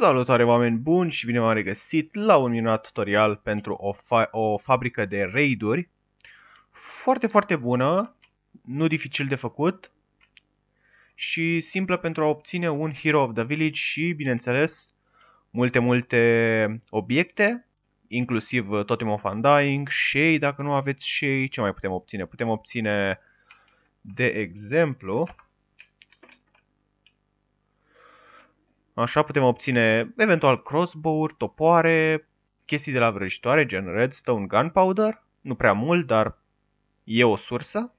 Salutare oameni buni și bine v-am regăsit la un minunat tutorial pentru o, fa o fabrică de raiduri. Foarte, foarte bună, nu dificil de făcut și simplă pentru a obține un Hero of the Village și, bineînțeles, multe, multe obiecte, inclusiv uh, Totem of Undying, Shade, dacă nu aveți Shade, ce mai putem obține? Putem obține, de exemplu, Așa putem obține eventual crossbow-uri, topoare, chestii de la vrăjitoare, gen redstone, gunpowder, nu prea mult, dar e o sursă.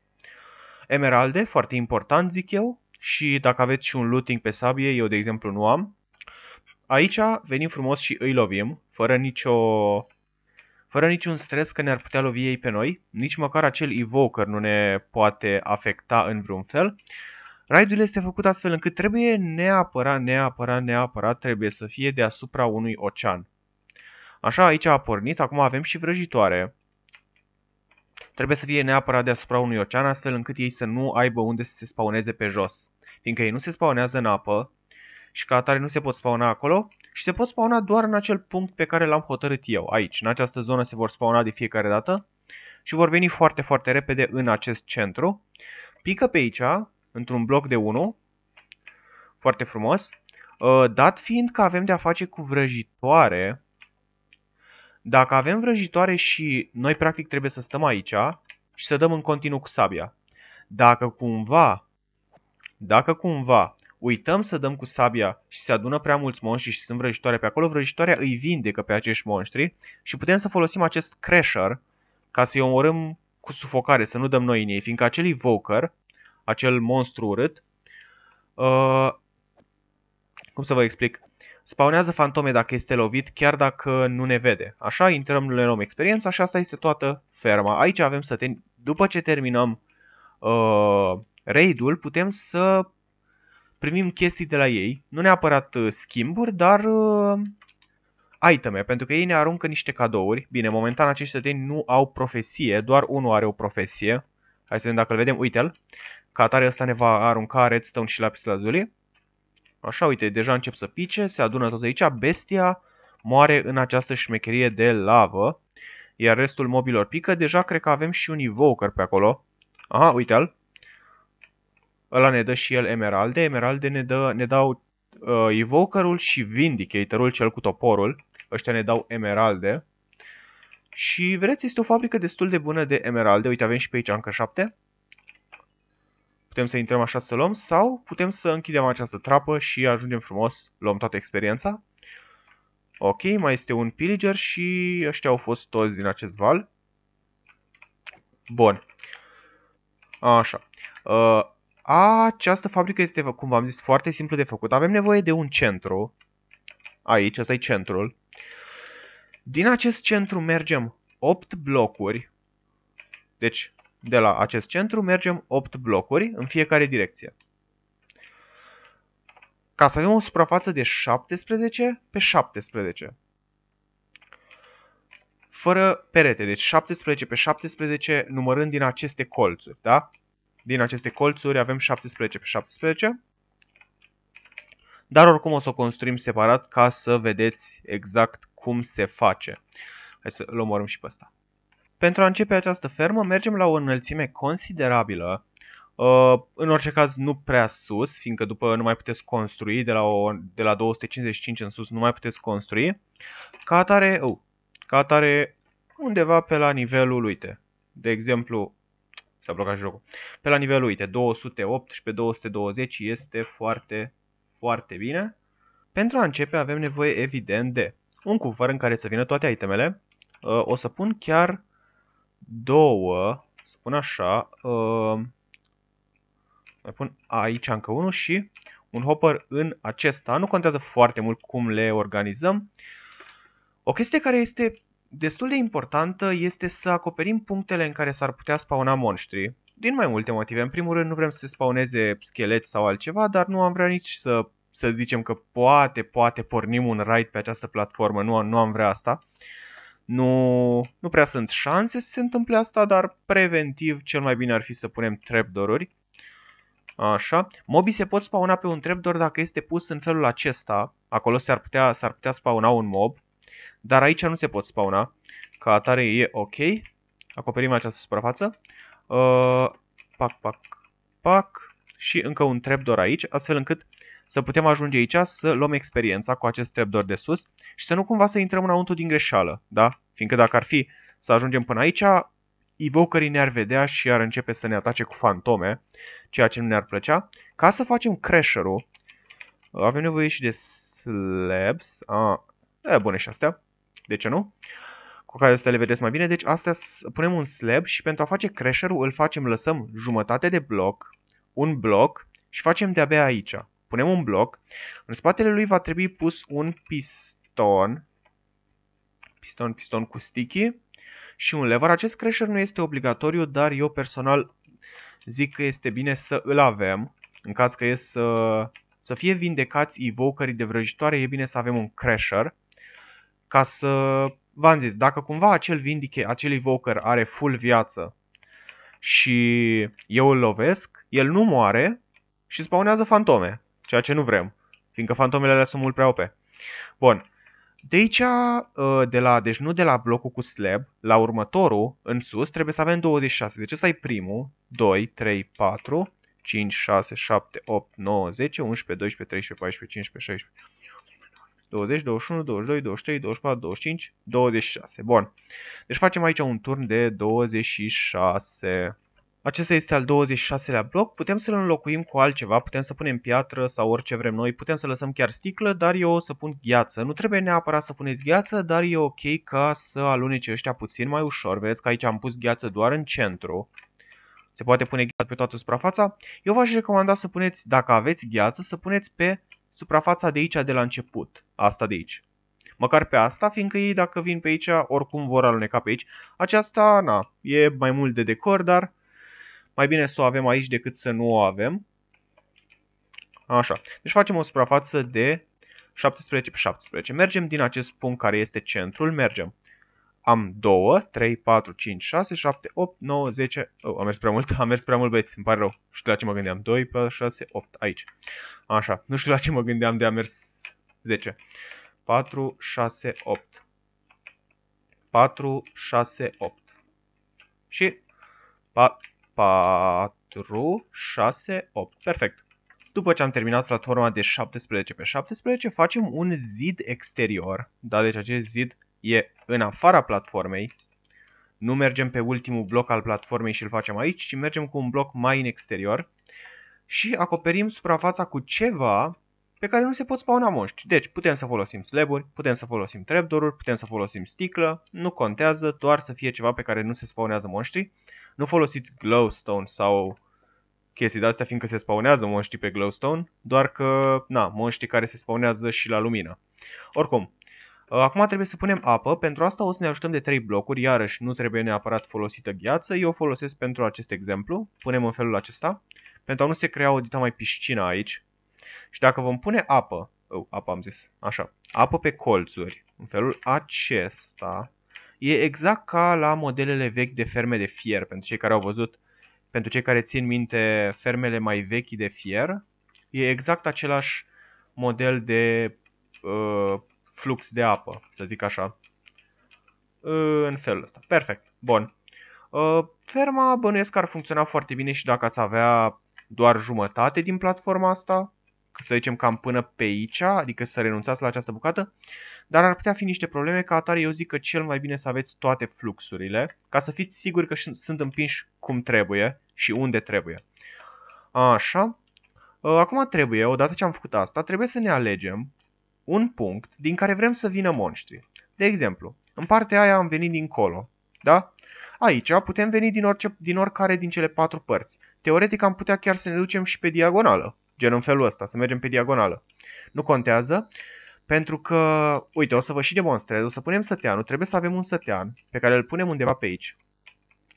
Emeralde, foarte important zic eu, și dacă aveți și un looting pe sabie, eu de exemplu nu am. Aici venim frumos și îi lovim, fără nicio fără niciun stres că ne-ar putea lovi ei pe noi, nici măcar acel evoker nu ne poate afecta în vreun fel. Raidul este făcut astfel încât trebuie neapărat, neapărat, neapărat trebuie să fie deasupra unui ocean. Așa, aici a pornit, acum avem și vrăjitoare. Trebuie să fie neapărat deasupra unui ocean, astfel încât ei să nu aibă unde să se spauneze pe jos. Fiindcă ei nu se spaunează în apă și ca atare nu se pot spauna acolo și se pot spauna doar în acel punct pe care l-am hotărât eu, aici. În această zonă se vor spauna de fiecare dată și vor veni foarte, foarte repede în acest centru. Pică pe aici, într-un bloc de 1. Foarte frumos. Uh, dat fiind că avem de-a face cu vrăjitoare, dacă avem vrăjitoare și noi practic trebuie să stăm aici și să dăm în continuu cu sabia. Dacă cumva, dacă cumva uităm să dăm cu sabia și se adună prea mulți monștri și sunt vrăjitoare pe acolo, vrăjitoarea îi vindecă pe acești monștri și putem să folosim acest crasher ca să-i omorâm cu sufocare, să nu dăm noi în ei, fiindcă acel evoker acel monstru urât. Uh, cum să vă explic? Spawnează fantome dacă este lovit, chiar dacă nu ne vede. Așa intrăm, le luăm experiența și asta este toată ferma. Aici avem să... Ten... După ce terminăm uh, raid-ul, putem să primim chestii de la ei. Nu neapărat uh, schimburi, dar uh, iteme, pentru că ei ne aruncă niște cadouri. Bine, momentan acești săteni nu au profesie, doar unul are o profesie. Hai să vedem dacă îl vedem, uite-l. Ca atare ăsta ne va arunca redstone și lapis lazuli. Așa, uite, deja încep să pice, se adună tot aici. Bestia moare în această șmecherie de lavă. Iar restul mobilor pică. Deja cred că avem și un evoker pe acolo. Aha, uite-l. Ăla ne dă și el emeralde. Emeralde ne, dă, ne dau uh, evokerul și vindicatorul, cel cu toporul. Ăștia ne dau emeralde. Și vedeți, este o fabrică destul de bună de emeralde. Uite, avem și pe aici încă șapte putem să intrăm așa să luăm sau putem să închidem această trapă și ajungem frumos, luăm toată experiența. Ok, mai este un pillager și ăștia au fost toți din acest val. Bun. Așa. Uh, această fabrică este, cum v-am zis, foarte simplu de făcut. Avem nevoie de un centru. Aici, ăsta e centrul. Din acest centru mergem 8 blocuri. Deci de la acest centru mergem 8 blocuri în fiecare direcție. Ca să avem o suprafață de 17 pe 17. Fără perete, deci 17 pe 17 numărând din aceste colțuri, da? Din aceste colțuri avem 17 pe 17. Dar oricum o să o construim separat ca să vedeți exact cum se face. Hai să-l omorâm și pe ăsta. Pentru a începe această fermă mergem la o înălțime considerabilă, uh, în orice caz nu prea sus, fiindcă după nu mai puteți construi, de la, o, de la 255 în sus nu mai puteți construi. Ca atare, uh, ca atare undeva pe la nivelul, uite, de exemplu, s-a blocat jocul, pe la nivelul, uite, 218-220 este foarte, foarte bine. Pentru a începe avem nevoie evident de un cufăr în care să vină toate itemele. Uh, o să pun chiar două, să pun așa, uh, mai pun aici încă unul și un hopper în acesta. Nu contează foarte mult cum le organizăm. O chestie care este destul de importantă este să acoperim punctele în care s-ar putea spauna monștri. Din mai multe motive. În primul rând nu vrem să se spauneze scheleți sau altceva, dar nu am vrea nici să, să zicem că poate, poate pornim un raid pe această platformă. Nu, nu am vrea asta. Uh, nu, nu prea sunt șanse să se întâmple asta, dar preventiv cel mai bine ar fi să punem trapdoor-uri. Așa. Mobii se pot spauna pe un trapdoor dacă este pus în felul acesta. Acolo s-ar putea, s-ar putea spauna un mob. Dar aici nu se pot spauna. Ca atare e ok. Acoperim această suprafață. Uh, pac, pac, pac. Și încă un trapdoor aici, astfel încât să putem ajunge aici să luăm experiența cu acest trepdor de sus și să nu cumva să intrăm înăuntru din greșeală, da? Fiindcă dacă ar fi să ajungem până aici, evocării ne-ar vedea și ar începe să ne atace cu fantome, ceea ce nu ne-ar plăcea. Ca să facem crasher-ul, avem nevoie și de slabs, ah, e, bune și astea, de ce nu? Cu care să le vedeți mai bine, deci astea punem un slab și pentru a face crasher-ul îl facem, lăsăm jumătate de bloc, un bloc și facem de-abia aici punem un bloc, în spatele lui va trebui pus un piston, piston, piston cu sticky și un lever. Acest crasher nu este obligatoriu, dar eu personal zic că este bine să îl avem, în caz că e să, să fie vindecați evocării de vrăjitoare, e bine să avem un crasher, ca să, v-am zis, dacă cumva acel vindicate, acel evoker are full viață și eu îl lovesc, el nu moare și spawnează fantome ceea ce nu vrem, fiindcă fantomele alea sunt mult prea OP. Bun. De aici, uh, de la, deci nu de la blocul cu slab, la următorul, în sus, trebuie să avem 26. Deci ăsta e primul, 2, 3, 4, 5, 6, 7, 8, 9, 10, 11, 12, 13, 14, 15, 16, 20, 21, 22, 23, 24, 25, 26. Bun. Deci facem aici un turn de 26. Acesta este al 26-lea bloc, putem să-l înlocuim cu altceva, putem să punem piatră sau orice vrem noi, putem să lăsăm chiar sticlă, dar eu o să pun gheață. Nu trebuie neapărat să puneți gheață, dar e ok ca să alunece ăștia puțin mai ușor. Vedeți că aici am pus gheață doar în centru. Se poate pune gheață pe toată suprafața. Eu v-aș recomanda să puneți, dacă aveți gheață, să puneți pe suprafața de aici de la început, asta de aici. Măcar pe asta, fiindcă ei dacă vin pe aici, oricum vor aluneca pe aici. Aceasta, na, e mai mult de decor, dar mai bine să o avem aici decât să nu o avem. Așa. Deci facem o suprafață de 17 pe 17. Mergem din acest punct care este centrul, mergem. Am 2, 3, 4, 5, 6, 7, 8, 9, 10... Oh, am mers prea mult, am mers prea mult, băieți, îmi pare rău. Nu știu la ce mă gândeam. 2, 4, 6, 8, aici. Așa, nu știu la ce mă gândeam de a mers 10. 4, 6, 8. 4, 6, 8. Și 4, 6, 8. Perfect. După ce am terminat platforma de 17 pe 17, facem un zid exterior. Da, deci acest zid e în afara platformei. Nu mergem pe ultimul bloc al platformei și îl facem aici, ci mergem cu un bloc mai în exterior. Și acoperim suprafața cu ceva pe care nu se pot spauna monștri. Deci putem să folosim slaburi, putem să folosim trapdoor putem să folosim sticlă, nu contează, doar să fie ceva pe care nu se spaunează monștri. Nu folosiți glowstone sau chestii de-astea, fiindcă se spawnează monștri pe glowstone, doar că, na, monștri care se spawnează și la lumină. Oricum, uh, acum trebuie să punem apă, pentru asta o să ne ajutăm de 3 blocuri, iarăși nu trebuie neapărat folosită gheață, eu o folosesc pentru acest exemplu, punem în felul acesta, pentru a nu se crea o dita mai piscina aici. Și dacă vom pune apă, oh, apă am zis, așa, apă pe colțuri, în felul acesta, E exact ca la modelele vechi de ferme de fier, pentru cei care au văzut, pentru cei care țin minte fermele mai vechi de fier, e exact același model de uh, flux de apă, să zic așa. Uh, în felul ăsta. Perfect. Bun. Uh, ferma bănuiesc că ar funcționa foarte bine și dacă ați avea doar jumătate din platforma asta să zicem cam până pe aici, adică să renunțați la această bucată, dar ar putea fi niște probleme, ca atare eu zic că cel mai bine să aveți toate fluxurile, ca să fiți siguri că sunt împinși cum trebuie și unde trebuie. Așa. Uh, acum trebuie, odată ce am făcut asta, trebuie să ne alegem un punct din care vrem să vină monștri. De exemplu, în partea aia am venit dincolo, da? Aici putem veni din, orice, din oricare din cele patru părți. Teoretic am putea chiar să ne ducem și pe diagonală gen în felul ăsta, să mergem pe diagonală. Nu contează, pentru că, uite, o să vă și demonstrez, o să punem săteanul, trebuie să avem un sătean pe care îl punem undeva pe aici.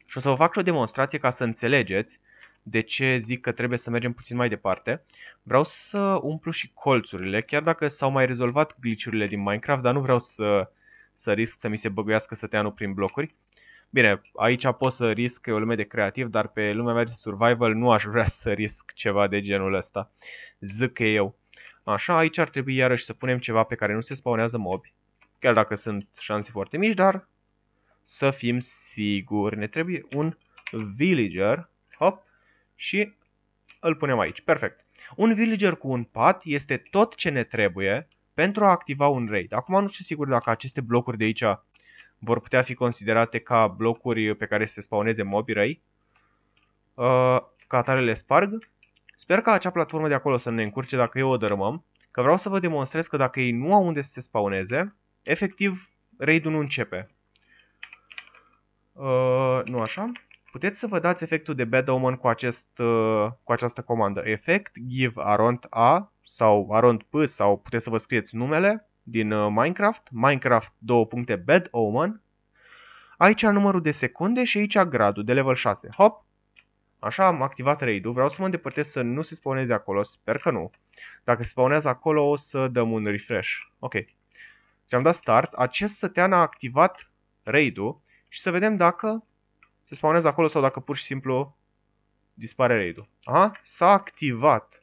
Și o să vă fac și o demonstrație ca să înțelegeți de ce zic că trebuie să mergem puțin mai departe. Vreau să umplu și colțurile, chiar dacă s-au mai rezolvat glitch din Minecraft, dar nu vreau să, să risc să mi se băguiască săteanul prin blocuri. Bine, aici pot să risc o lume de creativ, dar pe lumea mea de survival nu aș vrea să risc ceva de genul ăsta. Zic eu. Așa, aici ar trebui iarăși să punem ceva pe care nu se spawnează mobi. Chiar dacă sunt șanse foarte mici, dar să fim siguri. Ne trebuie un villager. Hop. Și îl punem aici. Perfect. Un villager cu un pat este tot ce ne trebuie pentru a activa un raid. Acum nu știu sigur dacă aceste blocuri de aici vor putea fi considerate ca blocuri pe care se spawneze mobi răi, uh, ca atare le sparg. Sper ca acea platformă de acolo să ne încurce dacă eu o dărâmăm, că vreau să vă demonstrez că dacă ei nu au unde să se spawneze, efectiv raid nu începe. Uh, nu așa? Puteți să vă dați efectul de Bad Omen cu, acest, uh, cu această comandă. Efect, give, arond A sau arond P sau puteți să vă scrieți numele din uh, Minecraft, Minecraft 2. Omen. Aici numărul de secunde și aici gradul de level 6. Hop! Așa am activat raid-ul, vreau să mă îndepărtez să nu se spawneze acolo, sper că nu. Dacă se spawnează acolo o să dăm un refresh. Ok. Și am dat start, acest sătean a activat raid-ul și să vedem dacă se spawnează acolo sau dacă pur și simplu dispare raid-ul. Aha, s-a activat.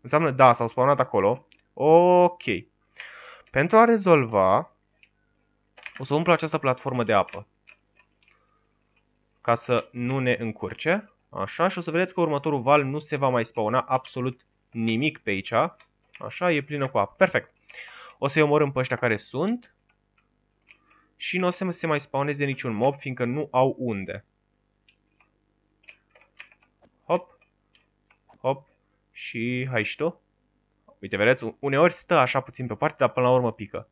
Înseamnă, da, s-au spawnat acolo. Ok. Pentru a rezolva, o să umplu această platformă de apă. Ca să nu ne încurce. Așa, și o să vedeți că următorul val nu se va mai spauna absolut nimic pe aici. Așa, e plină cu apă. Perfect. O să-i omorâm pe ăștia care sunt. Și nu o să se mai spauneze niciun mob, fiindcă nu au unde. Hop. Hop. Și hai și tu. Uite, vedeți? Uneori stă așa puțin pe parte, dar până la urmă pică.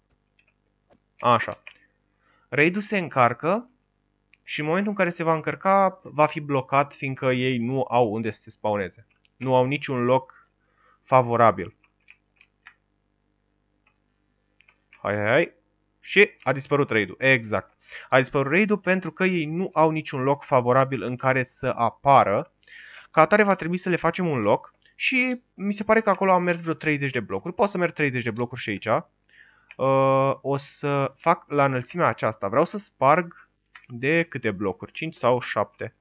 Așa. Raidul se încarcă și în momentul în care se va încărca, va fi blocat, fiindcă ei nu au unde să se spawneze. Nu au niciun loc favorabil. Hai, hai, hai. Și a dispărut raidul. Exact. A dispărut raidul pentru că ei nu au niciun loc favorabil în care să apară. Ca atare va trebui să le facem un loc și mi se pare că acolo am mers vreo 30 de blocuri. Pot să merg 30 de blocuri și aici. Uh, o să fac la înălțimea aceasta. Vreau să sparg de câte blocuri? 5 sau 7?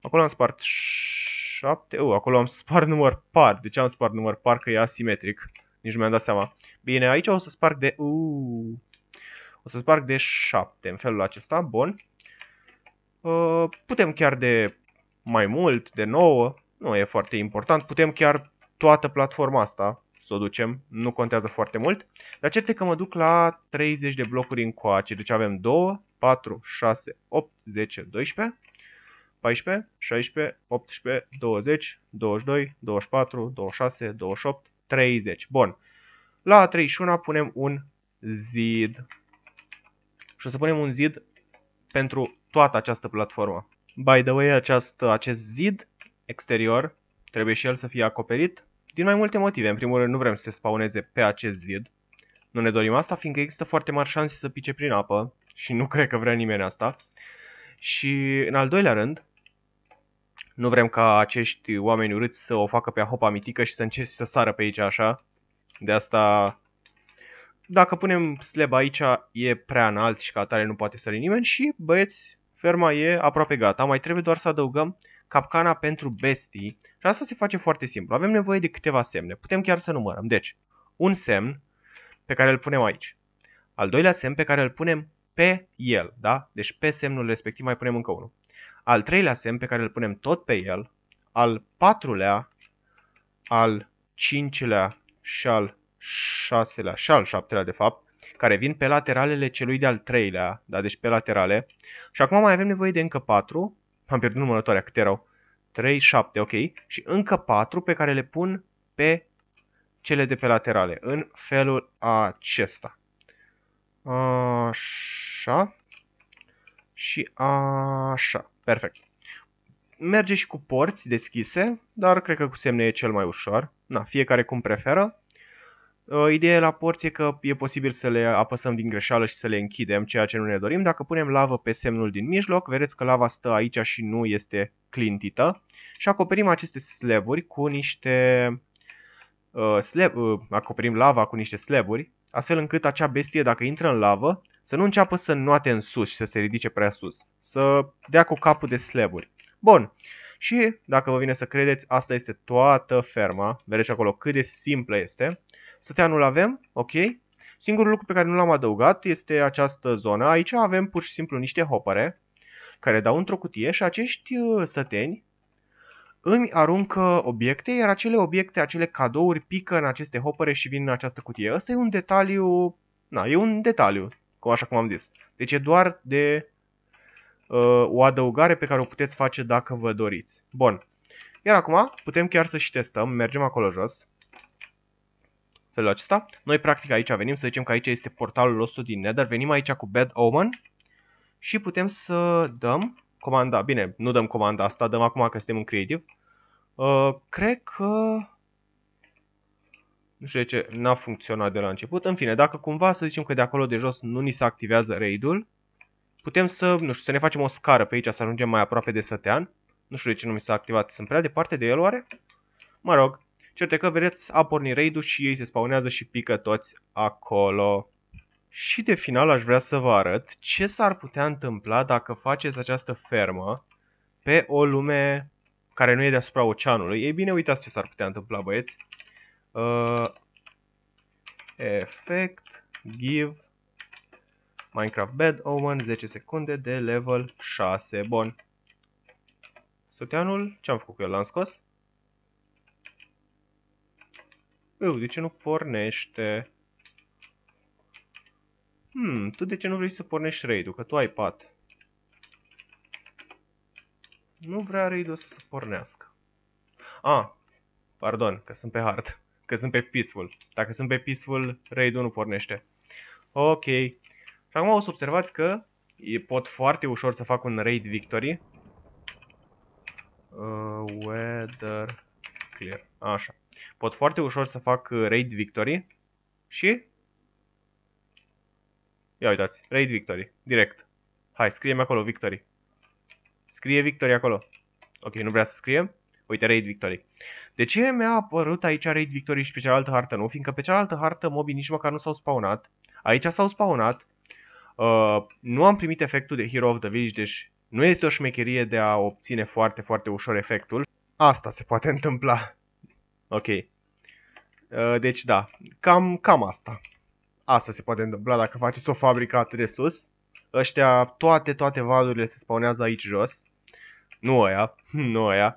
Acolo am spart 7. Uh, acolo am spart număr par. De ce am spart număr par? Că e asimetric. Nici nu mi-am dat seama. Bine, aici o să sparg de... Uh, o să sparg de 7 în felul acesta. Bun. Uh, putem chiar de mai mult, de 9 nu e foarte important. Putem chiar toată platforma asta să o ducem, nu contează foarte mult. Dar cert că mă duc la 30 de blocuri încoace, deci avem 2, 4, 6, 8, 10, 12, 14, 16, 18, 20, 22, 24, 26, 28, 30. Bun. La 31 punem un zid. Și o să punem un zid pentru toată această platformă. By the way, aceast, acest zid exterior trebuie și el să fie acoperit din mai multe motive. În primul rând, nu vrem să se spauneze pe acest zid. Nu ne dorim asta, fiindcă există foarte mari șanse să pice prin apă și nu cred că vrea nimeni asta. Și în al doilea rând, nu vrem ca acești oameni urâți să o facă pe hopa mitică și să încerci să sară pe aici așa. De asta, dacă punem slab aici, e prea înalt și ca atare nu poate sări nimeni și, băieți, ferma e aproape gata. Mai trebuie doar să adăugăm capcana pentru bestii și asta se face foarte simplu. Avem nevoie de câteva semne, putem chiar să numărăm. Deci, un semn pe care îl punem aici, al doilea semn pe care îl punem pe el, da? Deci pe semnul respectiv mai punem încă unul. Al treilea semn pe care îl punem tot pe el, al patrulea, al cincilea și al șaselea și al șaptelea de fapt, care vin pe lateralele celui de-al treilea, da? deci pe laterale. Și acum mai avem nevoie de încă patru, am pierdut numărătoarea, câte erau? 3, 7, ok. Și încă 4 pe care le pun pe cele de pe laterale, în felul acesta. Așa. Și așa. Perfect. Merge și cu porți deschise, dar cred că cu semne e cel mai ușor. Na, fiecare cum preferă. Uh, ideea la e că e posibil să le apăsăm din greșeală și să le închidem, ceea ce nu ne dorim. Dacă punem lavă pe semnul din mijloc, vedeți că lava stă aici și nu este clintită. Și acoperim aceste slevuri cu niște... Uh, slab, uh, acoperim lava cu niște slevuri, astfel încât acea bestie, dacă intră în lavă, să nu înceapă să noate în sus și să se ridice prea sus. Să dea cu capul de slevuri. Bun. Și, dacă vă vine să credeți, asta este toată ferma. Vedeți acolo cât de simplă este nu-l avem, ok. Singurul lucru pe care nu l-am adăugat este această zonă. Aici avem pur și simplu niște hopere care dau într-o cutie și acești uh, săteni îmi aruncă obiecte, iar acele obiecte, acele cadouri pică în aceste hopere și vin în această cutie. Asta e un detaliu, na, e un detaliu, cum așa cum am zis. Deci e doar de uh, o adăugare pe care o puteți face dacă vă doriți. Bun. Iar acum putem chiar să și testăm, mergem acolo jos felul acesta. Noi practic aici venim, să zicem că aici este portalul nostru din Nether, venim aici cu Bad Omen și putem să dăm comanda, bine, nu dăm comanda asta, dăm acum că suntem în Creative. Uh, cred că... Nu știu de ce n-a funcționat de la început. În fine, dacă cumva să zicem că de acolo de jos nu ni se activează raid-ul, putem să, nu știu, să ne facem o scară pe aici, să ajungem mai aproape de sătean. Nu știu de ce nu mi s-a activat. Sunt prea departe de el oare? Mă rog, Certe că, vedeți, a pornit raid și ei se spawnează și pică toți acolo. Și de final aș vrea să vă arăt ce s-ar putea întâmpla dacă faceți această fermă pe o lume care nu e deasupra oceanului. Ei bine, uitați ce s-ar putea întâmpla, băieți. Uh, effect, give, Minecraft Bad Omen, 10 secunde de level 6. Bun. Soteanul, ce-am făcut cu el? L-am scos? Eu, de ce nu pornește? Hmm, tu de ce nu vrei să pornești raid-ul? Că tu ai pat. Nu vrea raid-ul să se pornească. Ah, pardon, că sunt pe hard. Că sunt pe peaceful. Dacă sunt pe peaceful, raid-ul nu pornește. Ok. Și acum o să observați că pot foarte ușor să fac un raid victory. Uh, weather clear. Așa pot foarte ușor să fac uh, raid victory și... Ia uitați, raid victory, direct. Hai, scriem acolo victory. Scrie victory acolo. Ok, nu vrea să scrie. Uite, raid victory. De ce mi-a apărut aici raid victory și pe cealaltă hartă nu? Fiindcă pe cealaltă hartă mobii nici măcar nu s-au spawnat. Aici s-au spawnat. Uh, nu am primit efectul de Hero of the Village, deci nu este o șmecherie de a obține foarte, foarte ușor efectul. Asta se poate întâmpla. Ok. Uh, deci da, cam, cam asta. Asta se poate întâmpla dacă faceți o fabrică atât de sus. Ăștia, toate, toate valurile se spawnează aici jos. Nu aia, nu aia.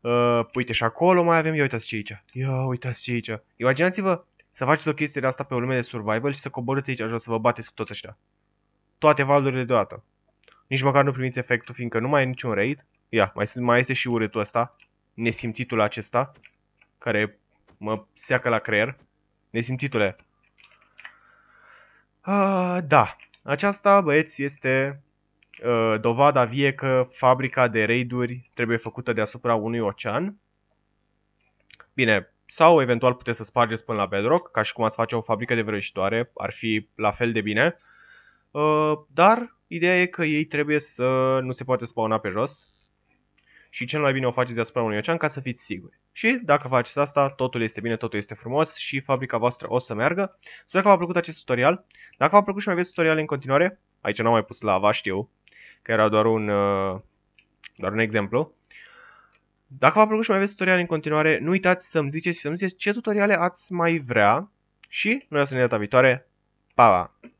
Uh, păi uite și acolo mai avem, ia uitați ce aici. Ia uitați ce aici. Imaginați-vă să faceți o chestie de asta pe o lume de survival și să coborâți aici jos, să vă bateți cu toți ăștia. Toate valurile deodată. Nici măcar nu primiți efectul, fiindcă nu mai e niciun raid. Ia, mai, mai este și urâtul ăsta, nesimțitul acesta care mă seacă la creier. Nesimțitule. Uh, da, aceasta, băieți, este uh, dovada vie că fabrica de raiduri trebuie făcută deasupra unui ocean. Bine, sau eventual puteți să spargeți până la bedrock, ca și cum ați face o fabrică de vrăjitoare, ar fi la fel de bine. Uh, dar ideea e că ei trebuie să nu se poate spauna pe jos, și cel mai bine o faceți deasupra unui ocean ca să fiți siguri. Și dacă faceți asta, totul este bine, totul este frumos și fabrica voastră o să meargă. Sper că v-a plăcut acest tutorial. Dacă v-a plăcut și mai aveți tutoriale în continuare, aici n-am mai pus la va știu, că era doar un, uh, doar un exemplu. Dacă v-a plăcut și mai aveți tutoriale în continuare, nu uitați să-mi ziceți și să-mi ziceți ce tutoriale ați mai vrea și noi o să ne data viitoare. Pa! pa!